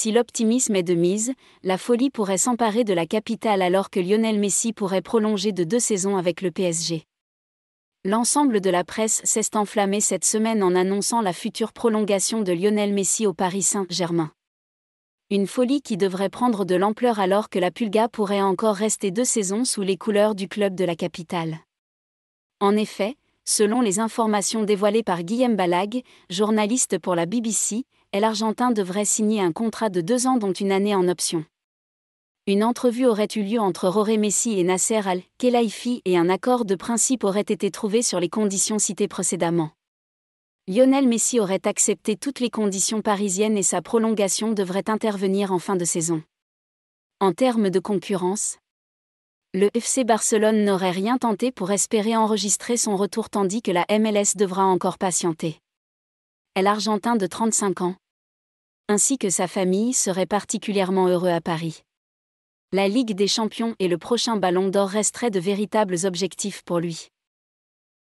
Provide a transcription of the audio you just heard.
Si l'optimisme est de mise, la folie pourrait s'emparer de la capitale alors que Lionel Messi pourrait prolonger de deux saisons avec le PSG. L'ensemble de la presse s'est enflammée cette semaine en annonçant la future prolongation de Lionel Messi au Paris Saint-Germain. Une folie qui devrait prendre de l'ampleur alors que la Pulga pourrait encore rester deux saisons sous les couleurs du club de la capitale. En effet, Selon les informations dévoilées par Guillaume Balag, journaliste pour la BBC, l'Argentin devrait signer un contrat de deux ans dont une année en option. Une entrevue aurait eu lieu entre Roré Messi et Nasser Al-Khelaifi et un accord de principe aurait été trouvé sur les conditions citées précédemment. Lionel Messi aurait accepté toutes les conditions parisiennes et sa prolongation devrait intervenir en fin de saison. En termes de concurrence, le FC Barcelone n'aurait rien tenté pour espérer enregistrer son retour tandis que la MLS devra encore patienter. L'Argentin de 35 ans, ainsi que sa famille serait particulièrement heureux à Paris. La Ligue des Champions et le prochain Ballon d'Or resteraient de véritables objectifs pour lui.